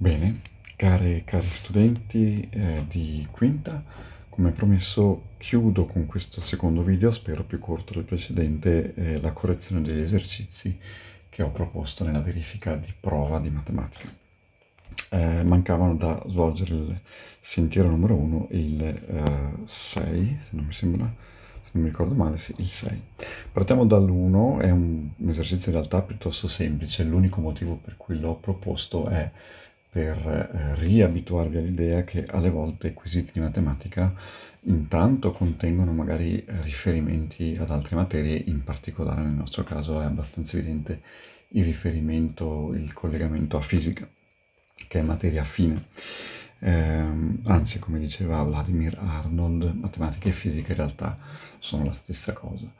Bene, care e cari studenti eh, di quinta, come promesso chiudo con questo secondo video, spero più corto del precedente, eh, la correzione degli esercizi che ho proposto nella verifica di prova di matematica. Eh, mancavano da svolgere il sentiero numero 1 e il 6, eh, se non mi sembra, se non mi ricordo male, sì, il 6. Partiamo dall'1, è un esercizio in realtà piuttosto semplice, l'unico motivo per cui l'ho proposto è per eh, riabituarvi all'idea che alle volte i quesiti di matematica intanto contengono magari riferimenti ad altre materie, in particolare nel nostro caso è abbastanza evidente il riferimento, il collegamento a fisica, che è materia affine. Eh, anzi, come diceva Vladimir Arnold, matematica e fisica in realtà sono la stessa cosa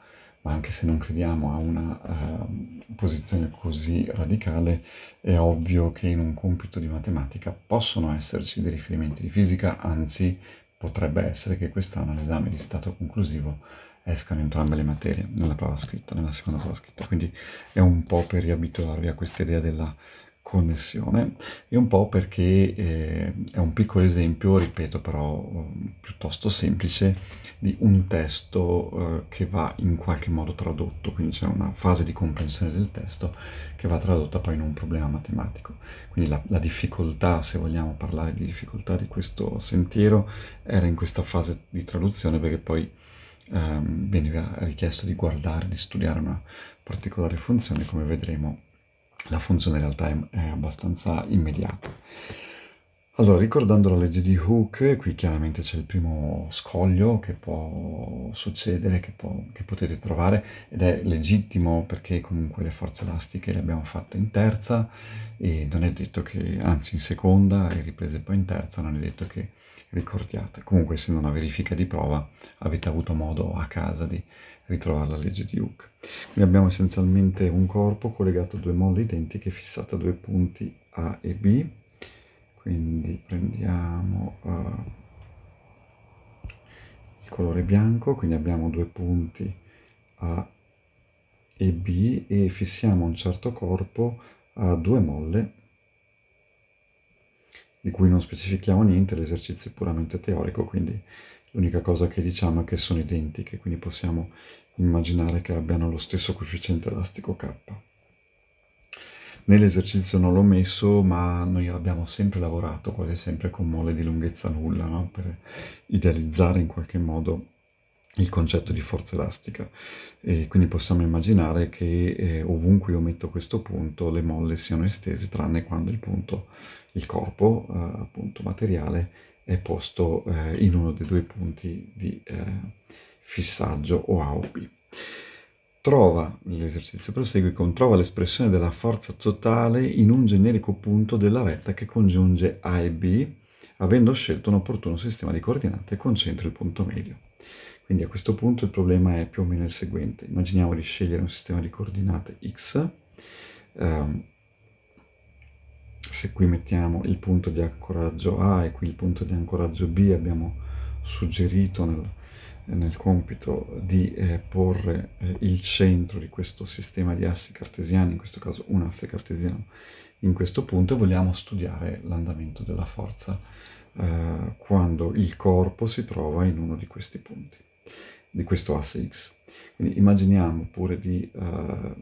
ma anche se non crediamo a una uh, posizione così radicale, è ovvio che in un compito di matematica possono esserci dei riferimenti di fisica, anzi potrebbe essere che quest'anno l'esame di stato conclusivo escano entrambe le materie nella prova scritta, nella seconda prova scritta. Quindi è un po' per riabituarvi a questa idea della connessione e un po' perché eh, è un piccolo esempio, ripeto però mm, piuttosto semplice, di un testo eh, che va in qualche modo tradotto, quindi c'è una fase di comprensione del testo che va tradotta poi in un problema matematico. Quindi la, la difficoltà, se vogliamo parlare di difficoltà di questo sentiero, era in questa fase di traduzione perché poi ehm, veniva richiesto di guardare, di studiare una particolare funzione, come vedremo la funzione in realtà è abbastanza immediata. Allora, ricordando la legge di Hooke, qui chiaramente c'è il primo scoglio che può succedere, che, può, che, potete trovare, ed è legittimo perché comunque le forze elastiche le abbiamo fatte in terza e non è detto che, anzi in seconda e riprese poi in terza, non è detto che ricordiate. Comunque essendo una verifica di prova avete avuto modo a casa di ritrovare la legge di Hooke. Qui abbiamo essenzialmente un corpo collegato a due molle identiche fissate a due punti A e B, quindi prendiamo uh, il colore bianco, quindi abbiamo due punti A e B e fissiamo un certo corpo a due molle di cui non specifichiamo niente, l'esercizio è puramente teorico, quindi L'unica cosa che diciamo è che sono identiche, quindi possiamo immaginare che abbiano lo stesso coefficiente elastico K. Nell'esercizio non l'ho messo, ma noi abbiamo sempre lavorato quasi sempre con mole di lunghezza nulla, no? per idealizzare in qualche modo il concetto di forza elastica e quindi possiamo immaginare che eh, ovunque io metto questo punto le molle siano estese tranne quando il punto, il corpo eh, appunto materiale è posto eh, in uno dei due punti di eh, fissaggio o AOP. Trova, l'esercizio prosegue con trova l'espressione della forza totale in un generico punto della retta che congiunge A e B, avendo scelto un opportuno sistema di coordinate con centro il punto medio. Quindi a questo punto il problema è più o meno il seguente. Immaginiamo di scegliere un sistema di coordinate x, ehm, se qui mettiamo il punto di ancoraggio A e qui il punto di ancoraggio B, abbiamo suggerito nel, nel compito di eh, porre eh, il centro di questo sistema di assi cartesiani, in questo caso un asse cartesiano, in questo punto e vogliamo studiare l'andamento della forza eh, quando il corpo si trova in uno di questi punti, di questo asse X. Quindi immaginiamo pure di, eh,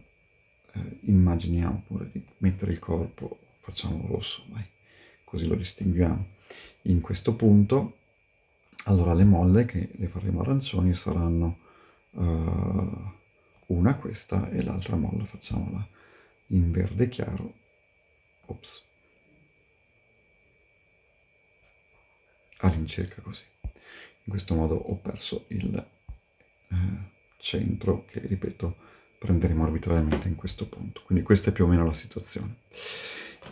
eh, immaginiamo pure di mettere il corpo facciamo rosso, dai. così lo distinguiamo. In questo punto, allora le molle che le faremo arancioni saranno uh, una questa e l'altra molla facciamola in verde chiaro. Ops. All'incirca così. In questo modo ho perso il eh, centro che, ripeto, prenderemo arbitrariamente in questo punto. Quindi questa è più o meno la situazione.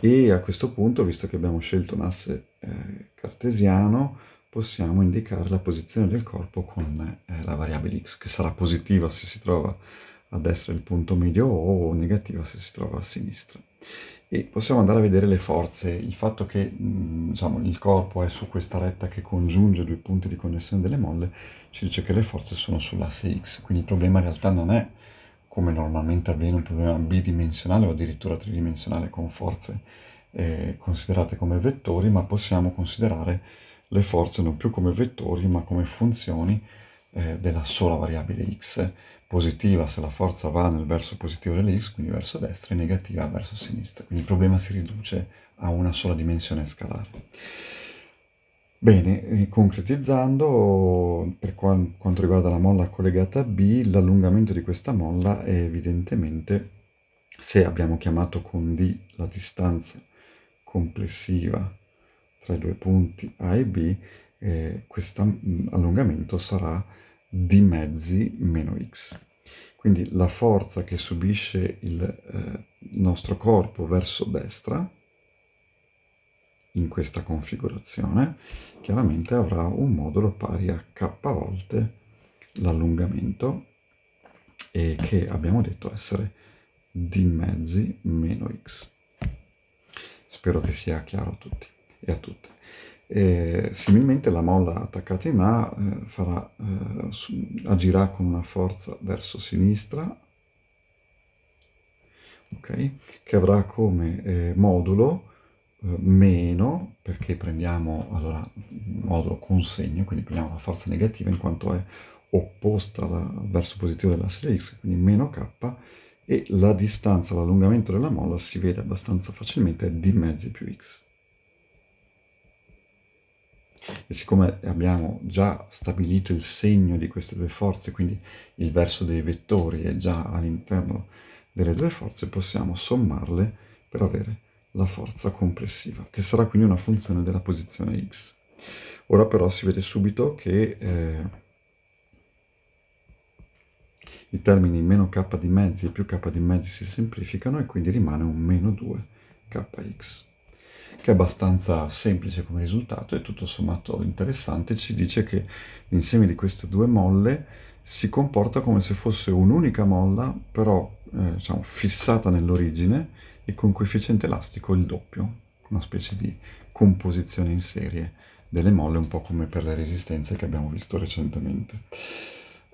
E a questo punto, visto che abbiamo scelto un asse eh, cartesiano, possiamo indicare la posizione del corpo con eh, la variabile x, che sarà positiva se si trova a destra del punto medio o negativa se si trova a sinistra. E possiamo andare a vedere le forze, il fatto che mh, mm, diciamo, il corpo è su questa retta che congiunge due punti di connessione delle molle ci dice che le forze sono sull'asse x, quindi il problema in realtà non è come normalmente avviene un problema bidimensionale o addirittura tridimensionale con forze eh, considerate come vettori, ma possiamo considerare le forze non più come vettori ma come funzioni eh, della sola variabile x, positiva se la forza va nel verso positivo dell'x, quindi verso destra, e negativa verso sinistra. Quindi il problema si riduce a una sola dimensione scalare. Bene, eh, concretizzando, per quanto riguarda la molla collegata a B, l'allungamento di questa molla è evidentemente, se abbiamo chiamato con D la distanza complessiva tra i due punti A e B, eh, questo mm, allungamento sarà di mezzi meno x. Quindi la forza che subisce il eh, nostro corpo verso destra, in questa configurazione, chiaramente avrà un modulo pari a k volte l'allungamento e che abbiamo detto essere d mezzi meno x. Spero che sia chiaro a tutti e a tutte. E, similmente la molla attaccata in A eh, farà, eh, su, agirà con una forza verso sinistra okay, che avrà come eh, modulo eh, meno perché prendiamo allora modulo consegno quindi prendiamo la forza negativa in quanto è opposta al verso positivo della serie x quindi meno k e la distanza l'allungamento della molla si vede abbastanza facilmente è di mezzi più x e siccome abbiamo già stabilito il segno di queste due forze quindi il verso dei vettori è già all'interno delle due forze possiamo sommarle per avere la forza compressiva, che sarà quindi una funzione della posizione x. Ora però si vede subito che eh, i termini meno k di mezzi e più k di mezzi si semplificano e quindi rimane un meno 2 kx, che è abbastanza semplice come risultato e tutto sommato interessante, ci dice che l'insieme di queste due molle si comporta come se fosse un'unica molla, però eh, diciamo, fissata nell'origine, e con coefficiente elastico il doppio, una specie di composizione in serie delle molle, un po' come per le resistenze che abbiamo visto recentemente,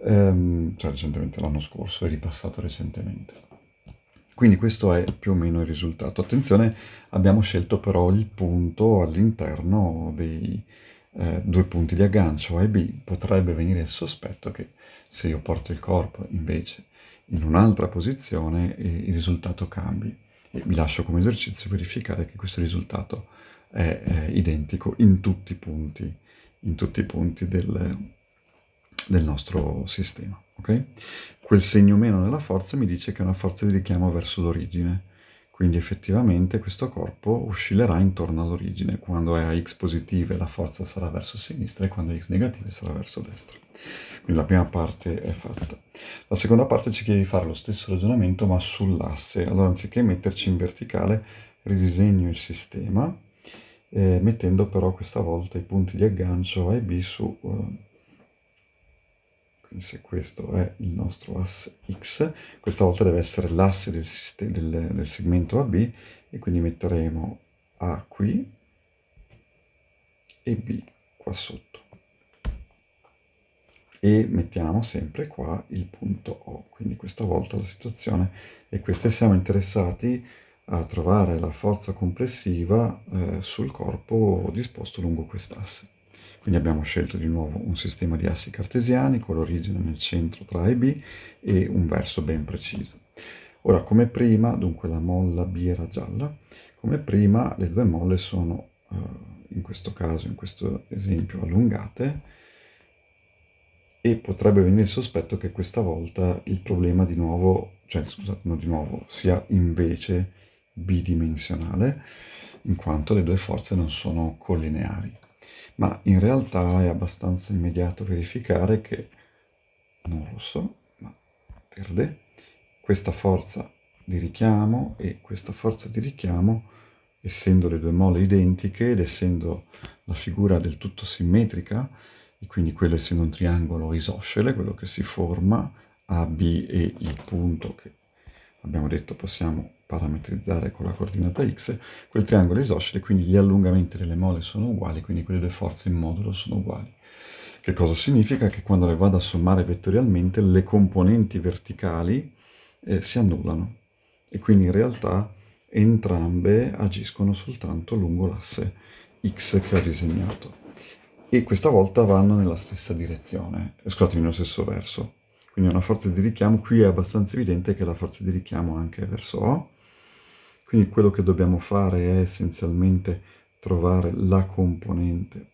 ehm, cioè recentemente l'anno scorso e ripassato recentemente. Quindi questo è più o meno il risultato. Attenzione, abbiamo scelto però il punto all'interno dei eh, due punti di aggancio A e B. Potrebbe venire il sospetto che se io porto il corpo invece in un'altra posizione eh, il risultato cambi e vi lascio come esercizio verificare che questo risultato è, è identico in tutti i punti, tutti i punti del, del, nostro sistema. Okay? Quel segno meno nella forza mi dice che è una forza di richiamo verso l'origine, quindi effettivamente questo corpo oscillerà intorno all'origine, quando è a x positive la forza sarà verso sinistra e quando è x negative sarà verso destra. Quindi la prima parte è fatta. La seconda parte ci chiede di fare lo stesso ragionamento ma sull'asse, allora anziché metterci in verticale ridisegno il sistema eh, mettendo però questa volta i punti di aggancio A e B su... Eh, se questo è il nostro asse X, questa volta deve essere l'asse del, del, del segmento AB e quindi metteremo A qui e B qua sotto. E mettiamo sempre qua il punto O, quindi questa volta la situazione è questa e siamo interessati a trovare la forza complessiva eh, sul corpo disposto lungo quest'asse. Quindi abbiamo scelto di nuovo un sistema di assi cartesiani con l'origine nel centro tra A e B e un verso ben preciso. Ora, come prima, dunque la molla B era gialla, come prima le due molle sono, eh, in questo caso, in questo esempio, allungate, e potrebbe venire il sospetto che questa volta il problema di nuovo, cioè scusate, non di nuovo, sia invece bidimensionale, in quanto le due forze non sono collineari ma in realtà è abbastanza immediato verificare che non rosso, ma verde, questa forza di richiamo e questa forza di richiamo, essendo le due mole identiche ed essendo la figura del tutto simmetrica, e quindi quello essendo un triangolo isoscele, quello che si forma, A, B e il punto che abbiamo detto possiamo parametrizzare con la coordinata x quel triangolo isoscele, quindi gli allungamenti delle mole sono uguali, quindi quelle delle forze in modulo sono uguali. Che cosa significa? Che quando le vado a sommare vettorialmente le componenti verticali eh, si annullano e quindi in realtà entrambe agiscono soltanto lungo l'asse x che ho disegnato e questa volta vanno nella stessa direzione, eh, scusatemi, nello stesso verso. Quindi una forza di richiamo, qui è abbastanza evidente che la forza di richiamo anche verso O, quindi quello che dobbiamo fare è essenzialmente trovare la componente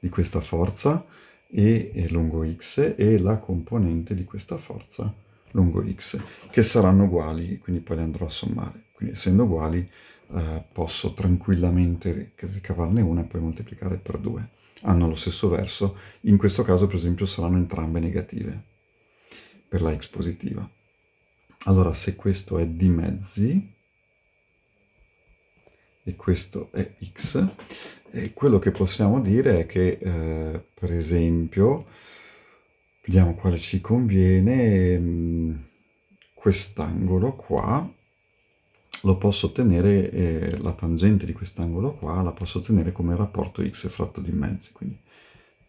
di questa forza e, lungo x e la componente di questa forza lungo x, che saranno uguali, quindi poi le andrò a sommare. Quindi essendo uguali eh, posso tranquillamente ricavarne una e poi moltiplicare per due. Hanno lo stesso verso, in questo caso per esempio saranno entrambe negative per la x positiva. Allora se questo è di mezzi, e questo è x. E quello che possiamo dire è che, eh, per esempio, vediamo quale ci conviene, mm, quest'angolo qua, lo posso ottenere, eh, la tangente di quest'angolo qua, la posso ottenere come rapporto x fratto di mezzi, quindi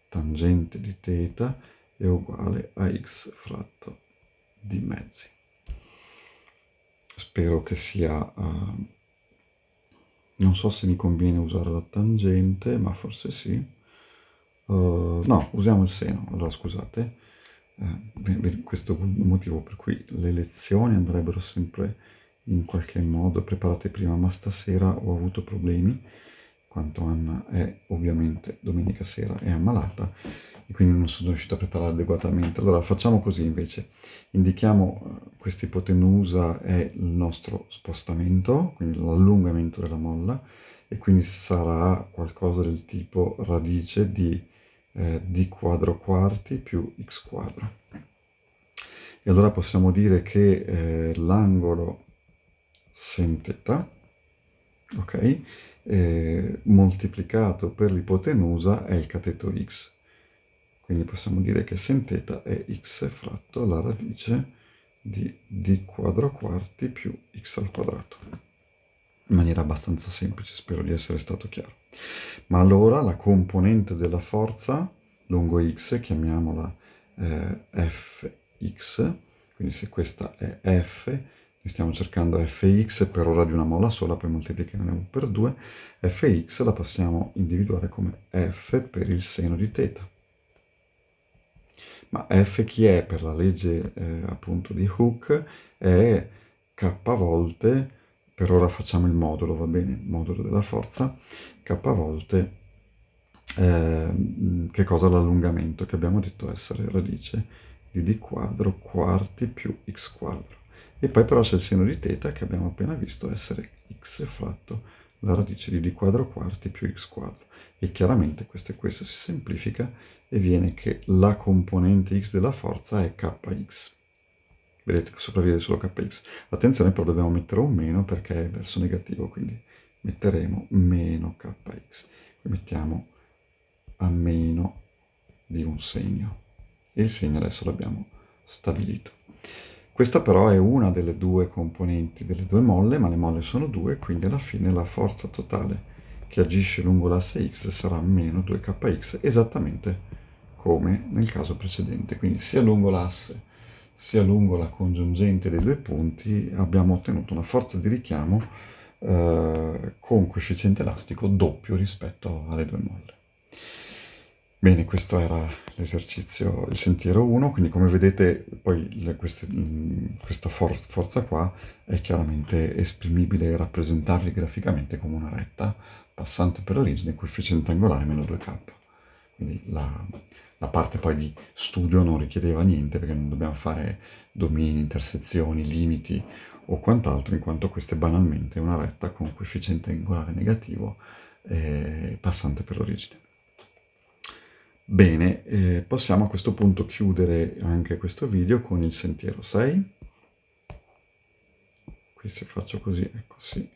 tangente di θ è uguale a x fratto di mezzi. Spero che sia... Uh, non so se mi conviene usare la tangente ma forse sì uh, no usiamo il seno allora scusate uh, questo è il motivo per cui le lezioni andrebbero sempre in qualche modo preparate prima ma stasera ho avuto problemi quanto Anna è ovviamente domenica sera è ammalata e quindi non sono riuscito a preparare adeguatamente. Allora facciamo così invece, indichiamo eh, questa ipotenusa è il nostro spostamento, quindi l'allungamento della molla, e quindi sarà qualcosa del tipo radice di eh, d quadro quarti più x quadro. E allora possiamo dire che eh, l'angolo sen θ, ok, eh, moltiplicato per l'ipotenusa è il cateto x quindi possiamo dire che sin θ è x fratto la radice di d quadro quarti più x al quadrato. In maniera abbastanza semplice, spero di essere stato chiaro. Ma allora la componente della forza lungo x, chiamiamola eh, fx, quindi se questa è f, stiamo cercando fx per ora di una mola sola, poi moltiplicheremo per 2, fx la possiamo individuare come f per il seno di teta. Ma F chi è per la legge eh, appunto di Hooke è K volte, per ora facciamo il modulo, va bene, modulo della forza, K volte eh, che cosa l'allungamento che abbiamo detto essere radice di d quadro quarti più x quadro. E poi però c'è il seno di teta che abbiamo appena visto essere x fratto la radice di d quadro quarti più x quadro. E chiaramente questo e questo si semplifica e viene che la componente x della forza è kx. Vedete che sopravvive solo kx. Attenzione però dobbiamo mettere un meno perché è verso negativo, quindi metteremo meno kx. Qui Mettiamo a meno di un segno. E Il segno adesso l'abbiamo stabilito. Questa però è una delle due componenti, delle due molle, ma le molle sono due, quindi alla fine la forza totale che agisce lungo l'asse x sarà meno 2kx, esattamente come nel caso precedente. Quindi sia lungo l'asse sia lungo la congiungente dei due punti abbiamo ottenuto una forza di richiamo eh, con coefficiente elastico doppio rispetto alle due molle. Bene, questo era l'esercizio, il sentiero 1, quindi come vedete poi le, queste, mm, questa for forza qua è chiaramente esprimibile e rappresentabile graficamente come una retta passante per l'origine coefficiente angolare meno 2k. Quindi la, la, parte poi di studio non richiedeva niente perché non dobbiamo fare domini, intersezioni, limiti o quant'altro in quanto questa è banalmente una retta con coefficiente angolare negativo eh, passante per l'origine. Bene, eh, possiamo a questo punto chiudere anche questo video con il sentiero 6. Qui se faccio così, ecco sì,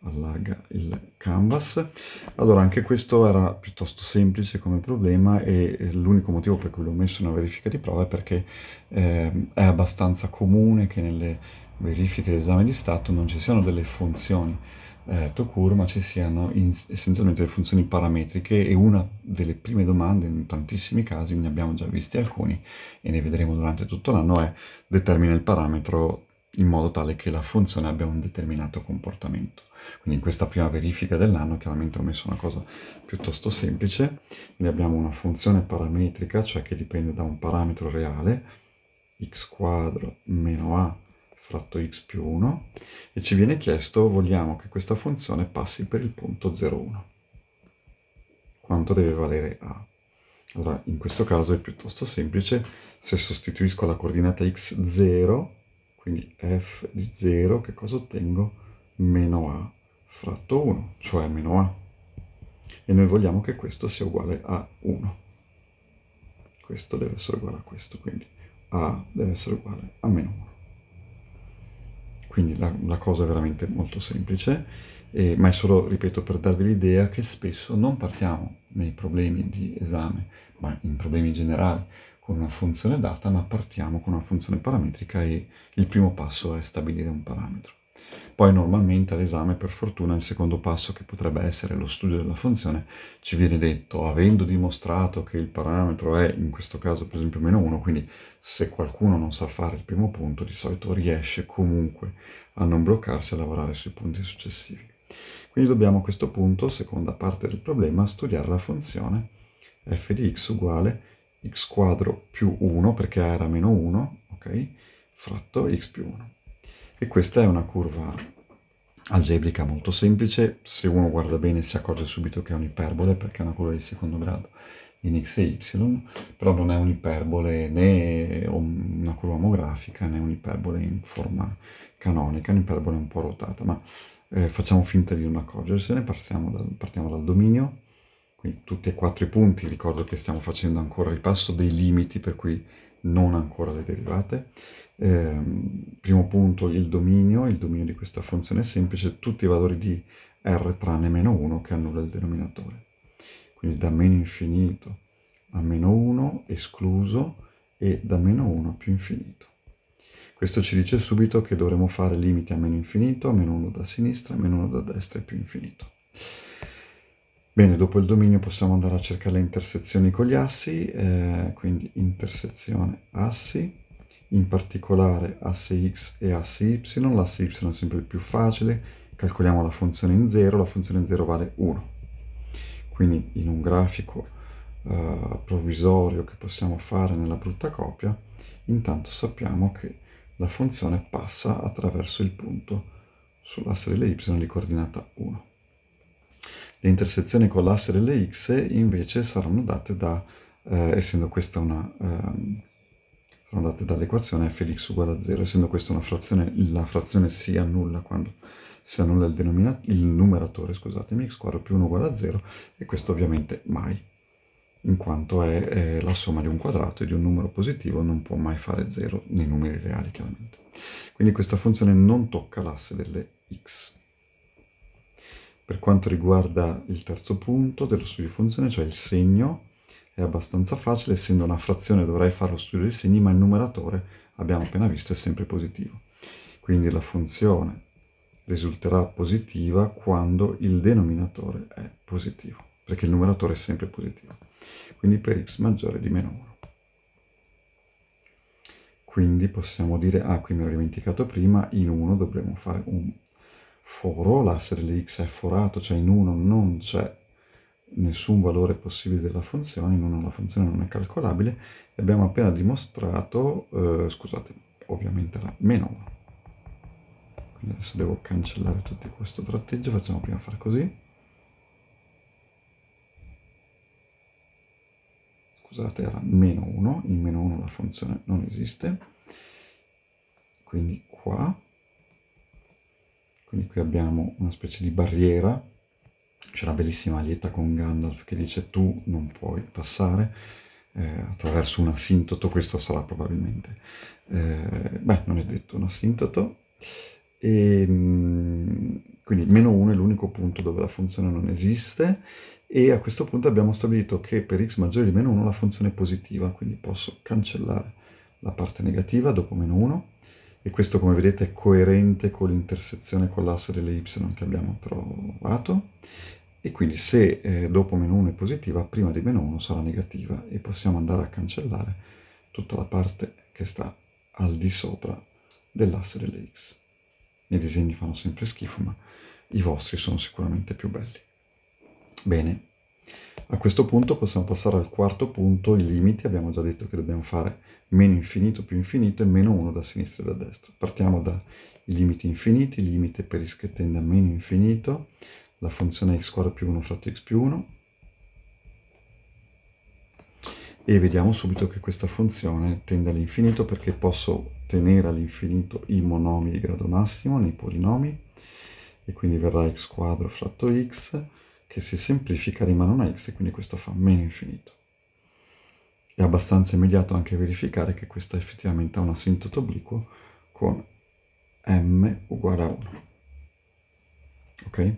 allarga il canvas. Allora, anche questo era piuttosto semplice come problema e eh, l'unico motivo per cui l'ho messo in una verifica di prova è perché eh, è abbastanza comune che nelle verifiche d'esame di stato non ci siano delle funzioni eh, Tocur, ma ci siano in, essenzialmente le funzioni parametriche e una delle prime domande, in tantissimi casi ne abbiamo già visti alcuni e ne vedremo durante tutto l'anno, è determina il parametro in modo tale che la funzione abbia un determinato comportamento. Quindi in questa prima verifica dell'anno chiaramente ho messo una cosa piuttosto semplice, quindi abbiamo una funzione parametrica, cioè che dipende da un parametro reale, x quadro meno a fratto x più 1 e ci viene chiesto vogliamo che questa funzione passi per il punto 0,1. Quanto deve valere a? Allora, in questo caso è piuttosto semplice, se sostituisco la coordinata x0, quindi f di 0, che cosa ottengo? Meno a fratto 1, cioè meno a. E noi vogliamo che questo sia uguale a 1. Questo deve essere uguale a questo, quindi a deve essere uguale a meno 1. Quindi la, la cosa è veramente molto semplice, eh, ma è solo, ripeto, per darvi l'idea che spesso non partiamo nei problemi di esame, ma in problemi generali, con una funzione data, ma partiamo con una funzione parametrica e il primo passo è stabilire un parametro. Poi normalmente all'esame, per fortuna, il secondo passo che potrebbe essere lo studio della funzione, ci viene detto, avendo dimostrato che il parametro è, in questo caso per esempio meno 1, quindi se qualcuno non sa fare il primo punto, di solito riesce comunque a non bloccarsi e a lavorare sui punti successivi. Quindi dobbiamo a questo punto, seconda parte del problema, studiare la funzione f di x uguale x quadro più 1, perché a era meno 1, ok? Fratto x più 1. E questa è una curva algebrica molto semplice, se uno guarda bene si accorge subito che è un'iperbole perché è una curva di secondo grado in x e y, però non è un'iperbole né una curva omografica né un'iperbole in forma canonica, un'iperbole un po' rotata ma eh, facciamo finta di non accorgersene, partiamo dal, partiamo dal dominio, quindi tutti e quattro i punti, ricordo che stiamo facendo ancora il passo dei limiti per cui non ancora le derivate. Eh, primo punto il dominio, il dominio di questa funzione è semplice, tutti i valori di r tranne meno 1 che annulla il denominatore. Quindi da meno infinito a meno 1 escluso e da meno 1 a più infinito. Questo ci dice subito che dovremo fare limiti a meno infinito, a meno 1 da sinistra, a meno 1 da destra e più infinito. Bene, dopo il dominio possiamo andare a cercare le intersezioni con gli assi, eh, quindi intersezione assi, in particolare asse x e asse y, l'asse y è sempre il più facile, calcoliamo la funzione in 0, la funzione in 0 vale 1. Quindi in un grafico eh, provvisorio che possiamo fare nella brutta copia, intanto sappiamo che la funzione passa attraverso il punto sull'asse delle y di coordinata 1. Le intersezioni con l'asse delle x invece saranno date da, eh, essendo questa una, eh, saranno date dall'equazione f di x uguale a 0, essendo questa una frazione, la frazione si annulla quando si annulla il, il numeratore, scusatemi, x quadro più 1 uguale a 0, e questo ovviamente mai, in quanto è, è la somma di un quadrato e di un numero positivo, non può mai fare 0 nei numeri reali, chiaramente. Quindi questa funzione non tocca l'asse delle x. Per quanto riguarda il terzo punto dello studio di funzione, cioè il segno, è abbastanza facile, essendo una frazione dovrei fare lo studio dei segni, ma il numeratore, abbiamo appena visto, è sempre positivo. Quindi la funzione risulterà positiva quando il denominatore è positivo, perché il numeratore è sempre positivo. Quindi per x maggiore di meno 1. Quindi possiamo dire, ah qui mi ero dimenticato prima, in 1 dovremmo fare un forò l'asse di x è forato, cioè in 1 non c'è nessun valore possibile della funzione, in 1 la funzione non è calcolabile e abbiamo appena dimostrato, eh, scusate, ovviamente era meno 1. Quindi adesso devo cancellare tutto questo tratteggio, facciamo prima fare così. Scusate, era meno 1, in meno 1 la funzione non esiste. Quindi qua quindi qui abbiamo una specie di barriera c'è una bellissima alietta con Gandalf che dice tu non puoi passare eh, attraverso un asintoto, questo sarà probabilmente, eh, beh non è detto un asintoto, e, ehm, quindi meno 1 è l'unico punto dove la funzione non esiste e a questo punto abbiamo stabilito che per x maggiore di meno 1 la funzione è positiva, quindi posso cancellare la parte negativa dopo meno 1 e questo come vedete è coerente con l'intersezione con l'asse delle y che abbiamo trovato e quindi se eh, dopo meno 1 è positiva prima di meno 1 sarà negativa e possiamo andare a cancellare tutta la parte che sta al di sopra dell'asse delle x. I miei disegni fanno sempre schifo ma i vostri sono sicuramente più belli. Bene, a questo punto possiamo passare al quarto punto, i limiti, abbiamo già detto che dobbiamo fare meno infinito più infinito e meno 1 da sinistra e da destra. Partiamo dai limiti infiniti, limite per x che tende a meno infinito, la funzione x quadro più 1 fratto x più 1, e vediamo subito che questa funzione tende all'infinito perché posso tenere all'infinito i monomi di grado massimo nei polinomi e quindi verrà x quadro fratto x che si semplifica rimane una x e quindi questo fa meno infinito. È abbastanza immediato anche verificare che questa effettivamente ha un asintoto obliquo con m uguale a 1. Ok?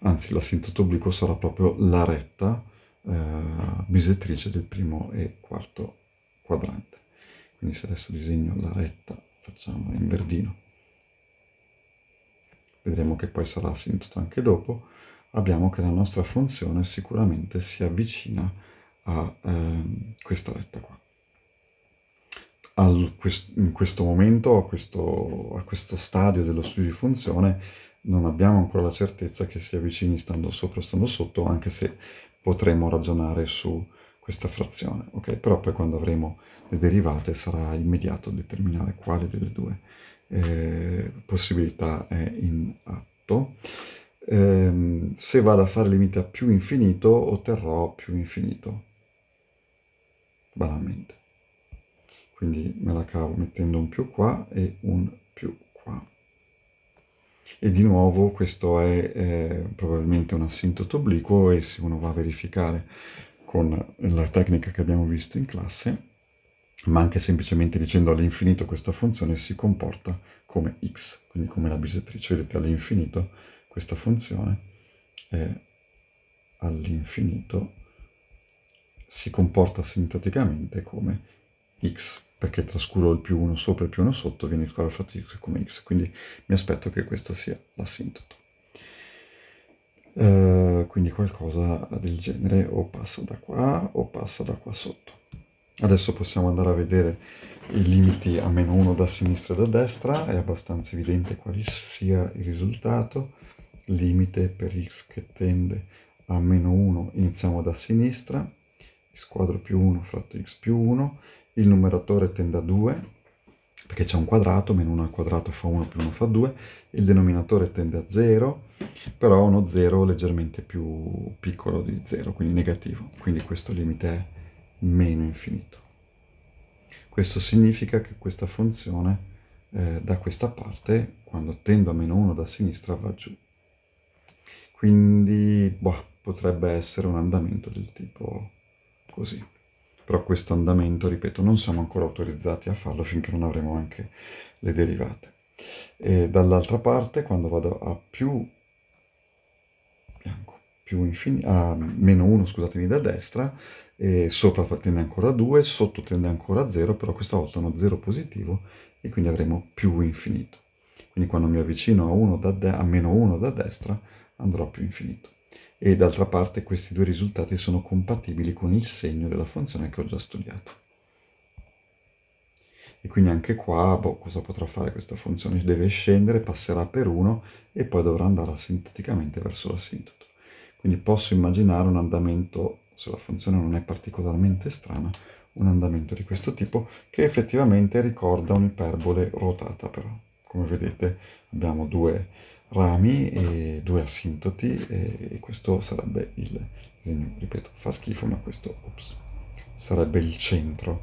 Anzi, l'asintoto obliquo sarà proprio la retta eh, bisettrice del primo e quarto quadrante. Quindi se adesso disegno la retta, facciamo in verdino. Vedremo che poi sarà asintoto anche dopo abbiamo che la nostra funzione sicuramente si avvicina a eh, questa retta qua. Al, quest, in questo momento, a questo, a questo stadio dello studio di funzione, non abbiamo ancora la certezza che si avvicini stando sopra o stando sotto, anche se potremo ragionare su questa frazione, ok? Però poi quando avremo le derivate sarà immediato determinare quale delle due eh, possibilità è in atto ehm, se vado a fare limite a più infinito otterrò più infinito banalmente quindi me la cavo mettendo un più qua e un più qua e di nuovo questo è, è probabilmente un assintoto obliquo e se uno va a verificare con la tecnica che abbiamo visto in classe ma anche semplicemente dicendo all'infinito questa funzione si comporta come x, quindi come la bisettrice, vedete all'infinito questa funzione è all'infinito si comporta sinteticamente come x, perché trascuro il più 1 sopra e il più 1 sotto, viene il al fatto di x come x, quindi mi aspetto che questo sia l'assintoto Uh, eh, quindi qualcosa del genere o passa da qua o passa da qua sotto. Adesso possiamo andare a vedere i limiti a meno 1 da sinistra e da destra, è abbastanza evidente quale sia il risultato limite per x che tende a meno 1, iniziamo da sinistra, x quadro più 1 fratto x più 1, il numeratore tende a 2, perché c'è un quadrato, meno 1 al quadrato fa 1 più 1 fa 2, il denominatore tende a 0, però uno 0 leggermente più piccolo di 0, quindi negativo, quindi questo limite è meno infinito. Questo significa che questa funzione eh, da questa parte, quando tendo a meno 1 da sinistra, va giù. Quindi, boh, potrebbe essere un andamento del tipo così. Però questo andamento, ripeto, non siamo ancora autorizzati a farlo finché non avremo anche le derivate. E dall'altra parte, quando vado a più bianco, più infin- a meno 1, scusatemi, da destra, e sopra tende ancora a 2, sotto tende ancora a 0, però questa volta uno 0 positivo e quindi avremo più infinito. Quindi quando mi avvicino a, 1 da de- a meno 1 da destra, andrò più infinito. E d'altra parte questi due risultati sono compatibili con il segno della funzione che ho già studiato. E quindi anche qua, boh, cosa potrà fare questa funzione? Deve scendere, passerà per 1 e poi dovrà andare asintoticamente verso l'asintoto. Quindi posso immaginare un andamento, se la funzione non è particolarmente strana, un andamento di questo tipo che effettivamente ricorda un'iperbole rotata però. Come vedete abbiamo due rami e due assintoti e, e questo sarebbe il disegno, ripeto, fa schifo ma questo ops, sarebbe il centro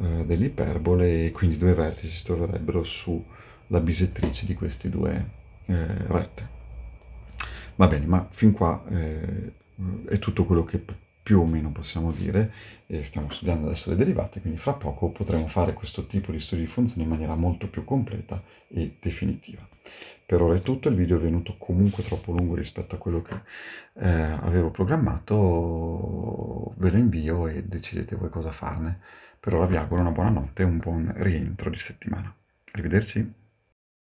eh, dell'iperbole e quindi due vertici si troverebbero sulla bisettrice di queste due eh, rette. Va bene, ma fin qua eh, è tutto quello che o meno possiamo dire, e stiamo studiando adesso le derivate, quindi fra poco potremo fare questo tipo di studio di funzioni in maniera molto più completa e definitiva. Per ora è tutto, il video è venuto comunque troppo lungo rispetto a quello che eh, avevo programmato, ve lo invio e decidete voi cosa farne. Per ora vi auguro una buona notte e un buon rientro di settimana. Arrivederci.